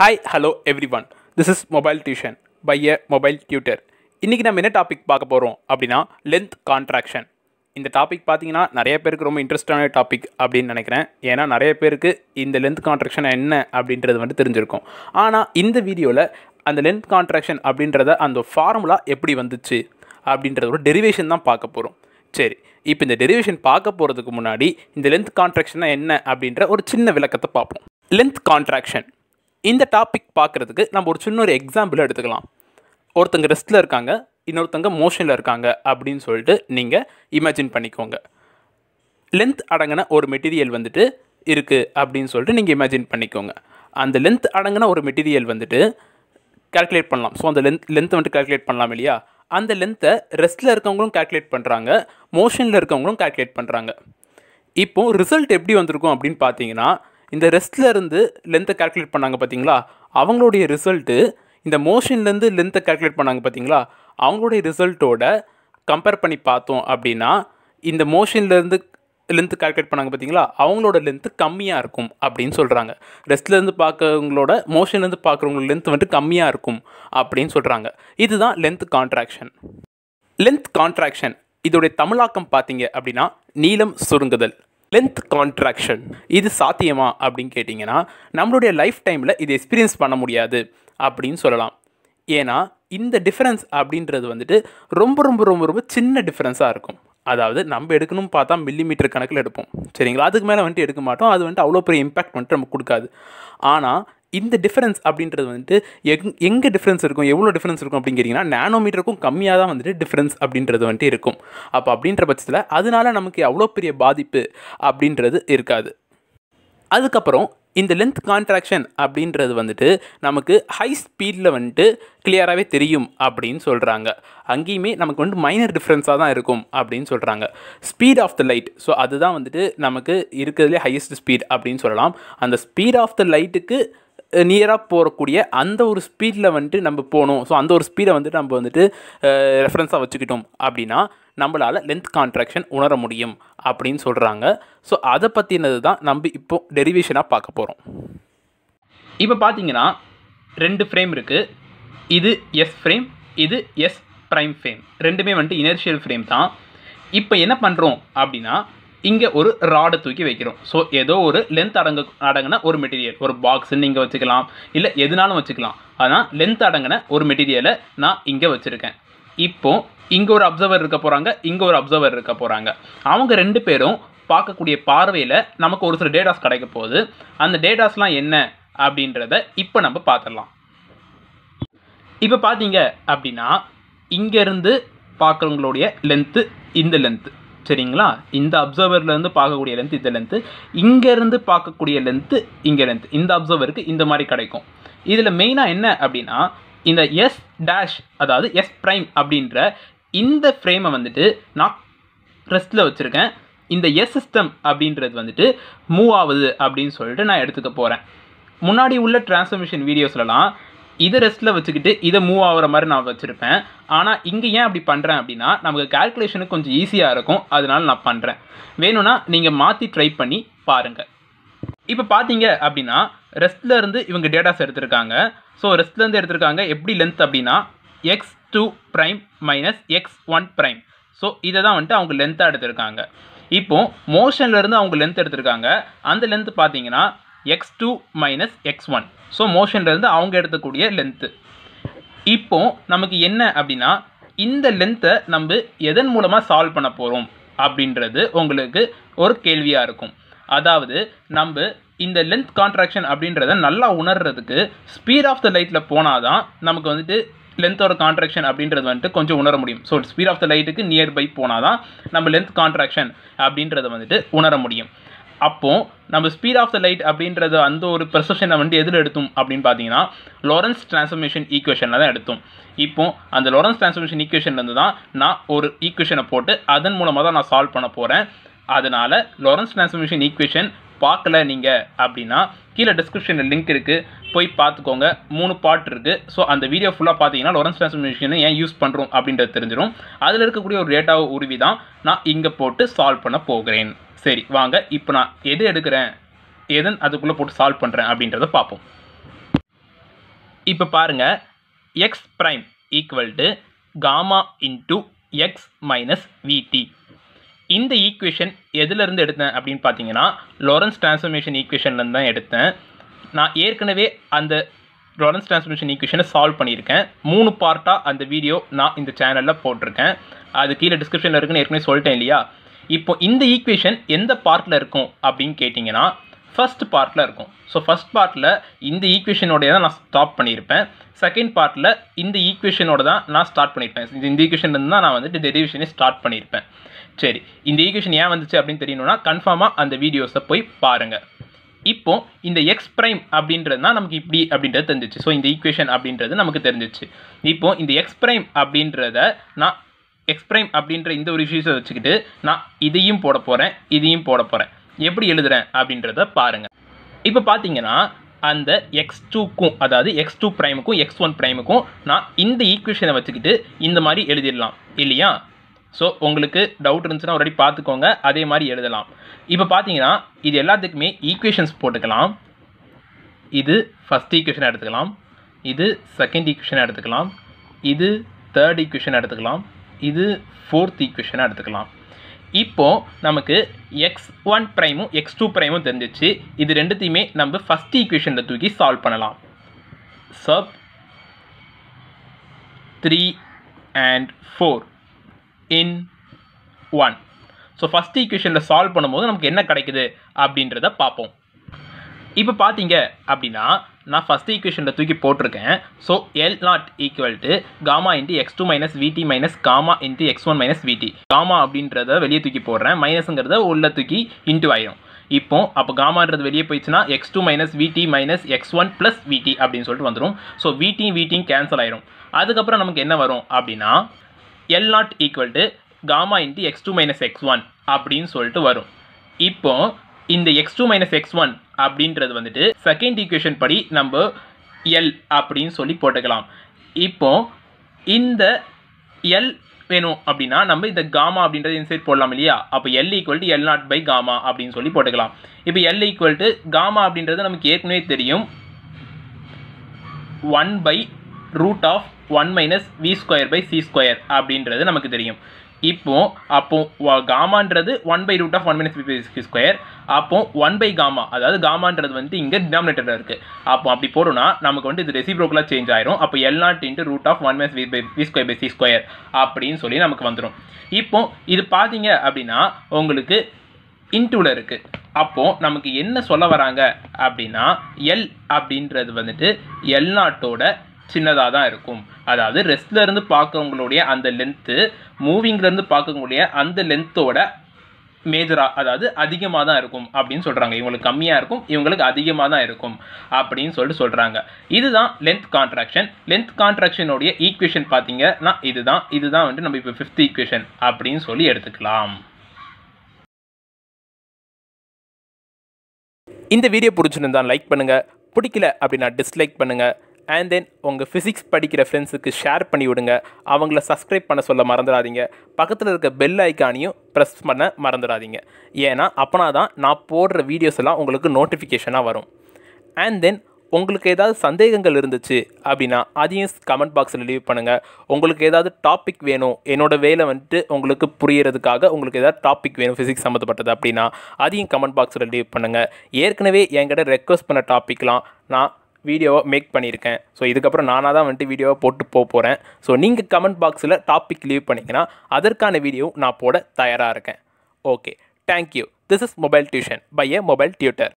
hi hello everyone this is mobile tuition by a mobile tutor இன்றைக்கி நம்ம என்ன topic பார்க்க போகிறோம் அப்படின்னா லென்த் கான்ட்ராக்ஷன் இந்த டாபிக் பார்த்தீங்கன்னா நிறைய பேருக்கு ரொம்ப இன்ட்ரெஸ்டான டாபிக் அப்படின்னு நினைக்கிறேன் ஏன்னா நிறைய பேருக்கு இந்த லென்த் கான்ட்ராக்ஷன் என்ன அப்படின்றது வந்து தெரிஞ்சிருக்கும் ஆனால் இந்த வீடியோவில் அந்த லென்த் கான்ட்ராக்ஷன் அப்படின்றத அந்த ஃபார்முலா எப்படி வந்துச்சு அப்படின்றது ஒரு டெரிவேஷன் தான் பார்க்க போகிறோம் சரி இப்போ இந்த டெரிவேஷன் பார்க்க போகிறதுக்கு முன்னாடி இந்த லென்த் கான்ட்ராக்ஷனாக என்ன அப்படின்ற ஒரு சின்ன விளக்கத்தை பார்ப்போம் லென்த் கான்ட்ராக்ஷன் இந்த டாபிக் பார்க்குறதுக்கு நம்ம ஒரு சின்ன ஒரு எக்ஸாம்பிள் எடுத்துக்கலாம் ஒருத்தங்க ரெஸ்ட்டில் இருக்காங்க இன்னொருத்தங்க மோஷனில் இருக்காங்க அப்படின்னு சொல்லிட்டு நீங்கள் இமேஜின் பண்ணிக்கோங்க லென்த் அடங்கின ஒரு மெட்டீரியல் வந்துட்டு இருக்குது அப்படின்னு சொல்லிட்டு நீங்கள் இமேஜின் பண்ணிக்கோங்க அந்த லென்த் அடங்கின ஒரு மெட்டீரியல் வந்துட்டு கேல்குலேட் பண்ணலாம் ஸோ அந்த லென்த் லென்த்தை வந்துட்டு கேல்குலேட் பண்ணலாம் இல்லையா அந்த லென்த்தை ரெஸ்ட்டில் இருக்கவங்களும் கேல்குலேட் பண்ணுறாங்க மோஷனில் இருக்கவங்களும் கேல்குலேட் பண்ணுறாங்க இப்போது ரிசல்ட் எப்படி வந்திருக்கும் அப்படின்னு பார்த்தீங்கன்னா இந்த ரெஸ்ட்லேருந்து லென்த்தை கால்குலேட் பண்ணாங்க பார்த்தீங்களா அவங்களுடைய ரிசல்ட்டு இந்த மோஷன்லேருந்து லென்த்தை கால்குலேட் பண்ணாங்க பார்த்தீங்களா அவங்களுடைய ரிசல்ட்டோட கம்பேர் பண்ணி பார்த்தோம் அப்படின்னா இந்த மோஷன்லேருந்து லென்த்து கால்குலேட் பண்ணாங்க பார்த்தீங்களா அவங்களோட லென்த்து கம்மியாக இருக்கும் அப்படின்னு சொல்கிறாங்க ரெஸ்ட்லேருந்து பார்க்கறவங்களோட மோஷன்லேருந்து பார்க்குறவங்களோட லென்த் வந்துட்டு கம்மியாக இருக்கும் அப்படின்னு சொல்கிறாங்க இதுதான் லென்த் கான்ட்ராக்ஷன் லென்த் கான்ட்ராக்ஷன் இதோடைய தமிழாக்கம் பார்த்தீங்க அப்படின்னா நீளம் சுருங்குதல் லென்த் கான்ட்ராக்ஷன் இது சாத்தியமா அப்படின்னு கேட்டிங்கன்னா நம்மளுடைய லைஃப் டைமில் இது எக்ஸ்பீரியன்ஸ் பண்ண முடியாது அப்படின்னு சொல்லலாம் ஏன்னா இந்த டிஃப்ரென்ஸ் அப்படின்றது வந்துட்டு ரொம்ப ரொம்ப ரொம்ப ரொம்ப சின்ன டிஃப்ரென்ஸாக இருக்கும் அதாவது நம்ம எடுக்கணும் பார்த்தா மீட்டர் கணக்கில் எடுப்போம் சரிங்களா அதுக்கு மேலே வந்துட்டு எடுக்க மாட்டோம் அது வந்துட்டு அவ்வளோ பெரிய இம்பேக்ட் வந்துட்டு நமக்கு கொடுக்காது ஆனால் இந்த டிஃப்ரென்ஸ் அப்படின்றது வந்துட்டு எங் எங்கே டிஃப்ரென்ஸ் இருக்கும் எவ்வளோ டிஃப்ரென்ஸ் இருக்கும் அப்படிங்கிறீங்கன்னா நானோமீட்டருக்கும் கம்மியாக தான் வந்துட்டு டிஃப்ரென்ஸ் அப்படின்றது வந்துட்டு இருக்கும் அப்போ அப்படின்ற பட்சத்தில் அதனால நமக்கு அவ்வளோ பெரிய பாதிப்பு அப்படின்றது இருக்காது அதுக்கப்புறம் இந்த லென்த் கான்ட்ராக்ஷன் அப்படின்றது வந்துட்டு நமக்கு ஹை ஸ்பீடில் வந்துட்டு கிளியராகவே தெரியும் அப்படின்னு சொல்கிறாங்க அங்கேயுமே நமக்கு வந்துட்டு மைனர் டிஃப்ரென்ஸாக தான் இருக்கும் அப்படின்னு சொல்கிறாங்க speed of the light so அதுதான் வந்துட்டு நமக்கு இருக்கிறதுலே ஹையஸ்ட் ஸ்பீட் அப்படின்னு சொல்லலாம் அந்த ஸ்பீட் ஆஃப் த லைட்டுக்கு நியராக போகக்கூடிய அந்த ஒரு ஸ்பீடில் வந்துட்டு நம்ம போகணும் ஸோ அந்த ஒரு ஸ்பீடை வந்துட்டு நம்ம வந்துட்டு ரெஃபரன்ஸாக வச்சுக்கிட்டோம் அப்படின்னா நம்மளால் லென்த் கான்ட்ராக்ஷன் உணர முடியும் அப்படின்னு சொல்கிறாங்க ஸோ அதை பற்றினது தான் நம்ம இப்போ டெரிவேஷனாக பார்க்க போகிறோம் இப்போ பார்த்தீங்கன்னா ரெண்டு ஃப்ரேம் இருக்குது இது எஸ் ஃப்ரேம் இது எஸ் ப்ரைம் ஃப்ரேம் ரெண்டுமே வந்துட்டு இனர்ஷியல் ஃப்ரேம் தான் இப்போ என்ன பண்ணுறோம் அப்படின்னா இங்கே ஒரு ராடை தூக்கி வைக்கிறோம் ஸோ ஏதோ ஒரு லென்த் அடங்கு அடங்கின ஒரு மெட்டீரியல் ஒரு பாக்ஸ்ன்னு நீங்கள் வச்சுக்கலாம் இல்லை எதுனாலும் வச்சுக்கலாம் ஆனால் லென்த் அடங்கின ஒரு மெட்டீரியலை நான் இங்கே வச்சுருக்கேன் இப்போது இங்கே ஒரு அப்சர்வர் இருக்க போகிறாங்க இங்கே ஒரு அப்சர்வர் இருக்க போகிறாங்க அவங்க ரெண்டு பேரும் பார்க்கக்கூடிய பார்வையில் நமக்கு ஒரு சில டேட்டாஸ் கிடைக்க போகுது அந்த டேட்டாஸ்லாம் என்ன அப்படின்றத இப்போ நம்ம பார்த்துடலாம் இப்போ பார்த்தீங்க அப்படின்னா இங்கேருந்து பார்க்குறவங்களுடைய லென்த்து இந்த லென்த்து சரிங்களா இந்த அப்சர்வர்லேருந்து பார்க்கக்கூடிய லென்த் இந்த லென்த்து இங்கேருந்து பார்க்கக்கூடிய லென்த்து இங்கே லென்த் இந்த அப்சர்வருக்கு இந்த மாதிரி கிடைக்கும் இதில் மெயினாக என்ன அப்படின்னா இந்த எஸ் டேஷ் அதாவது எஸ் ப்ரைம் அப்படின்ற இந்த ஃப்ரேமை வந்துட்டு நான் ரெஸ்ட்டில் வச்சுருக்கேன் இந்த எஸ் சிஸ்டம் அப்படின்றது வந்துட்டு மூவ் ஆகுது அப்படின்னு சொல்லிட்டு நான் எடுத்துக்க போகிறேன் முன்னாடி உள்ள டிரான்ஸ்ஃபர்மேஷன் வீடியோஸ்லலாம் இதை ரெஸ்ட்டில் வச்சுக்கிட்டு இதை மூவ் ஆகிற மாதிரி நான் வச்சுருப்பேன் ஆனால் இங்கே ஏன் அப்படி பண்ணுறேன் அப்படின்னா நமக்கு கேல்குலேஷனுக்கு கொஞ்சம் ஈஸியாக இருக்கும் அதனால் நான் பண்ணுறேன் வேணும்னா நீங்கள் மாற்றி ட்ரை பண்ணி பாருங்கள் இப்போ பார்த்தீங்க அப்படின்னா இருந்து இவங்க டேட்டாஸ் எடுத்திருக்காங்க ஸோ ரெஸ்ட்லேருந்து எடுத்திருக்காங்க எப்படி லென்த் அப்படின்னா X two prime minus X one prime so இதை தான் வந்துட்டு அவங்க லென்த்தாக எடுத்திருக்காங்க இப்போது மோஷன்லேருந்து அவங்க லென்த் எடுத்திருக்காங்க அந்த லென்த் பார்த்தீங்கன்னா X two minus X one so மோஷன்லேருந்து அவங்க எடுத்துக்கூடிய லென்த்து இப்போ நமக்கு என்ன அப்படின்னா இந்த லென்த்தை நம்பு எதன் மூலமாக சால்வ் பண்ண போகிறோம் அப்படின்றது உங்களுக்கு ஒரு கேள்வியாக இருக்கும் அதாவது நம்பு இந்த லென்த் contraction அப்படின்றத நல்லா உனர்ரதுக்கு ஸ்பீட் ஆஃப் த லைட்டில் போனால் தான் நமக்கு வந்துட்டு லென்த்தோட கான்ட்ராக்ஷன் அப்படின்றது வந்துட்டு கொஞ்சம் உணர முடியும் ஸோ ஸ்பீட் ஆஃப் த லைட்டுக்கு இக்கு போனால் தான் நம்ம லென்த் contraction அப்படின்றத வந்துட்டு உணர முடியும் அப்போது நம்ம ஸ்பீட் ஆஃப் த லைட் அப்படின்றத அந்த ஒரு பெர்செப்ஷனை வந்து எதில் எடுத்தோம் அப்படின்னு பார்த்தீங்கன்னா லாரன்ஸ் டிரான்ஸ்ஃபர்மேஷன் ஈக்குவேஷனில் தான் எடுத்தோம் இப்போ அந்த லாரன்ஸ் டிரான்ஸ்ஃபர்மேஷன் ஈக்குவேஷன்லேருந்து தான் நான் ஒரு ஈக்குவேஷனை போட்டு அதன் மூலமாக தான் நான் சால்வ் பண்ண போகிறேன் அதனால் லாரன்ஸ் டிரான்ஸ்ஃபர்மேஷன் ஈக்குவேஷன் பார்க்கல நீங்கள் அப்படின்னா கீழே டிஸ்கிரிப்ஷனில் லிங்க் இருக்குது போய் பார்த்துக்கோங்க மூணு பார்ட் இருக்குது ஸோ அந்த வீடியோ ஃபுல்லாக பார்த்தீங்கன்னா லொரன்ஸ் டிரான்ஸ்ஃபர்மேஷனை ஏன் யூஸ் பண்ணுறோம் அப்படின்றது தெரிஞ்சிடும் அதில் இருக்கக்கூடிய ஒரு டேட்டாவை உருவி தான் நான் இங்கே போட்டு சால்வ் பண்ண போகிறேன் சரி வாங்க இப்போ நான் எது எடுக்கிறேன் எதுன்னு அதுக்குள்ளே போட்டு சால்வ் பண்ணுறேன் அப்படின்றத பார்ப்போம் இப்போ பாருங்கள் X prime equal to gamma into X minus VT இந்த ஈக்குவேஷன் எதுலேருந்து எடுத்தேன் அப்படின்னு பார்த்தீங்கன்னா லோரன்ஸ் டிரான்ஸ்ஃபர்மேஷன் ஈக்குவேஷன்லேருந்து தான் எடுத்தேன் நான் ஏற்கனவே அந்த லோரன்ஸ் டிரான்ஸ்ஃபர்மேஷன் ஈக்குவேஷனை சால்வ் பண்ணியிருக்கேன் மூணு பார்ட்டாக அந்த வீடியோ நான் இந்த சேனலில் போட்டிருக்கேன் அது கீழே டிஸ்கிரிப்ஷனில் இருக்குன்னு ஏற்கனவே சொல்லிட்டேன் இல்லையா இப்போ இந்த ஈக்குவேஷன் எந்த பார்ட்டில் இருக்கும் அப்படின்னு கேட்டிங்கன்னா ஃபஸ்ட் பார்ட்டில் இருக்கும் ஸோ ஃபஸ்ட் பார்ட்டில் இந்த ஈக்குவேஷனோடைய தான் நான் ஸ்டாப் பண்ணியிருப்பேன் செகண்ட் பார்ட்டில் இந்த ஈக்குவேஷனோட தான் நான் ஸ்டார்ட் பண்ணியிருப்பேன் இந்த இருந்து தான் நான் வந்துட்டு டெரிவேஷனே ஸ்டார்ட் பண்ணியிருப்பேன் சரி இந்த ஈக்குவேஷன் ஏன் வந்துச்சு அப்படின்னு தெரியணும்னா கன்ஃபார்மாக அந்த வீடியோஸை போய் பாருங்கள் இப்போ இந்த எக்ஸ் ப்ரைம் தான் நமக்கு இப்படி அப்படின்றது தெரிஞ்சிச்சு ஸோ இந்த ஈக்குவேஷன் அப்படின்றது நமக்கு தெரிஞ்சிச்சு இப்போ இந்த எக்ஸ் ப்ரைம் அப்படின்றத நான் எக்ஸ்பிரைம் அப்படின்ற இந்த ஒரு இஷ்யூஸை வச்சுக்கிட்டு நான் இதையும் போட போகிறேன் இதையும் போட போகிறேன் எப்படி எழுதுகிறேன் அப்படின்றத பாருங்கள் இப்போ பார்த்தீங்கன்னா அந்த எக்ஸ் டூக்கும் அதாவது எக்ஸ் டூ ப்ரைமுக்கும் எக்ஸ் ஒன் ப்ரைமுக்கும் நான் இந்த ஈக்குவேஷனை வச்சுக்கிட்டு இந்த மாதிரி எழுதிடலாம் இல்லையா ஸோ உங்களுக்கு டவுட் இருந்துச்சுன்னா ஆல்ரெடி பார்த்துக்கோங்க அதே மாதிரி எழுதலாம் இப்போ பார்த்தீங்கன்னா இது எல்லாத்துக்குமே ஈக்குவேஷன்ஸ் போட்டுக்கலாம் இது ஃபஸ்ட் ஈக்குவேஷனை எடுத்துக்கலாம் இது செகண்ட் ஈக்குவேஷனை எடுத்துக்கலாம் இது தேர்ட் ஈக்குவேஷன் எடுத்துக்கலாம் இது ஃபோர்த் ஈக்குவேஷனாக எடுத்துக்கலாம் இப்போது நமக்கு எக்ஸ் ஒன் ப்ரைமும் எக்ஸ் டூ ப்ரைமும் தெரிஞ்சிச்சு இது ரெண்டுத்தையுமே நம்ம ஃபஸ்ட் ஈக்குவேஷனில் தூக்கி சால்வ் பண்ணலாம் sub three and four in one so first ஈக்குவேஷனில் சால்வ் பண்ணும்போது நமக்கு என்ன கிடைக்குது அப்படின்றத பார்ப்போம் இப்போ பார்த்தீங்க அப்படின்னா நான் ஃபஸ்ட் ஈக்குவேஷனில் தூக்கி போட்டிருக்கேன் so L naught equal to gamma into X two minus VT minus gamma into X one minus VT gamma அப்படின்றத வெளியே தூக்கி போடுறேன் மைனஸுங்கிறத உள்ள தூக்கி இன்ட்டு ஆயிரும் இப்போ அப்போ காமான்றது வெளியே போயிடுச்சுன்னா X two minus VT minus X one plus VT அப்படின்னு சொல்லிட்டு வந்துடும் ஸோ விடியும் விடியும் கேன்சல் ஆயிரும் அதுக்கப்புறம் நமக்கு என்ன வரும் அப்படின்னா L naught equal to gamma into X two minus X one அப்படின்னு சொல்லிட்டு வரும் இப்போ இந்த X two minus X one அப்படின்றது வந்துட்டு செகண்ட் ஈக்குவேஷன் படி நம்ம எல் அப்படின்னு சொல்லி போட்டுக்கலாம் இப்போ இந்த எல் வேணும் அப்படின்னா நம்ம இந்த காமா அப்படின்றது இன்சைட் போடலாம் இல்லையா அப்போ L equal to L naught by gamma அப்படின்னு சொல்லி போட்டுக்கலாம் இப்போ எல் ஈக்குவல் டு காமா அப்படின்றது நமக்கு ஏற்கனவே தெரியும் one by root of one minus V square by C square அப்படின்றது நமக்கு தெரியும் இப்போ அப்போ காமான்றது one by root of one minus BB square அப்போ ஒன் பை காமா அதாவது காமான்றது வந்து இங்கே டினாமினேட்டராக இருக்குது அப்போ அப்படி போடுனா நமக்கு வந்து இது ரெசிப்ரோக்கலாக சேஞ்ச் ஆயிரும் அப்போ L naught into root of one minus B by square by C square அப்படின்னு சொல்லி நமக்கு வந்துடும் இப்போ இது பார்த்தீங்க அப்படின்னா உங்களுக்கு இன்டூவில் இருக்குது அப்போது நமக்கு என்ன சொல்ல வராங்க அப்படின்னா எல் அப்படின்றது வந்துட்டு எல் நாட்டோட சின்னதாக தான் இருக்கும் அதாவது ரெஸ்ட்லேருந்து பார்க்கவங்களுடைய அந்த லென்த்து மூவிங்லேருந்து பார்க்கக்கூடிய அந்த லென்த்தோட மேஜராக அதாவது அதிகமாக தான் இருக்கும் அப்படின்னு சொல்கிறாங்க இவங்களுக்கு கம்மியாக இருக்கும் இவங்களுக்கு அதிகமாக தான் இருக்கும் அப்படின்னு சொல்லிட்டு சொல்கிறாங்க இதுதான் லென்த் கான்ட்ராக்ஷன் லென்த் கான்ட்ராக்ஷனுடைய ஈக்குவேஷன் பார்த்தீங்கன்னா இதுதான் இதுதான் வந்து நம்ம இப்போ ஃபிஃப்த் ஈக்குவேஷன் அப்படின்னு சொல்லி எடுத்துக்கலாம் இந்த வீடியோ பிடிச்சிருந்தா லைக் பண்ணுங்கள் பிடிக்கல அப்படின்னா டிஸ்லைக் பண்ணுங்கள் அண்ட் தென் உங்கள் ஃபிசிக்ஸ் படிக்கிற ஃப்ரெண்ட்ஸுக்கு ஷேர் பண்ணி விடுங்க அவங்கள சப்ஸ்கிரைப் பண்ண சொல்ல மறந்துடாதீங்க பக்கத்தில் இருக்க பெல் ஐக்கானையும் ப்ரெஸ் பண்ண மறந்துடாதீங்க ஏன்னா அப்போனா தான் நான் போடுற வீடியோஸ் எல்லாம் உங்களுக்கு நோட்டிஃபிகேஷனாக வரும் அண்ட் தென் உங்களுக்கு ஏதாவது சந்தேகங்கள் இருந்துச்சு அப்படின்னா அதையும் கமெண்ட் பாக்ஸில் லீவ் பண்ணுங்கள் உங்களுக்கு ஏதாவது டாபிக் வேணும் என்னோடய வேலை வந்துட்டு உங்களுக்கு புரியறதுக்காக உங்களுக்கு ஏதாவது டாபிக் வேணும் ஃபிசிக்ஸ் சம்மந்தப்பட்டது அப்படின்னா அதையும் கமெண்ட் பாக்ஸில் லீவ் பண்ணுங்கள் ஏற்கனவே என்கிட்ட ரெக்வஸ்ட் பண்ண டாப்பிக்லாம் நான் வீடியோவை மேக் பண்ணியிருக்கேன் ஸோ இதுக்கப்புறம் நானாக தான் வந்துட்டு வீடியோவை போட்டு போக போகிறேன் ஸோ நீங்கள் கமெண்ட் பாக்ஸில் டாபிக் லீவ் பண்ணிங்கன்னா அதற்கான வீடியோவும் நான் போட தயாராக இருக்கேன் okay thank you this is mobile tuition by a mobile tutor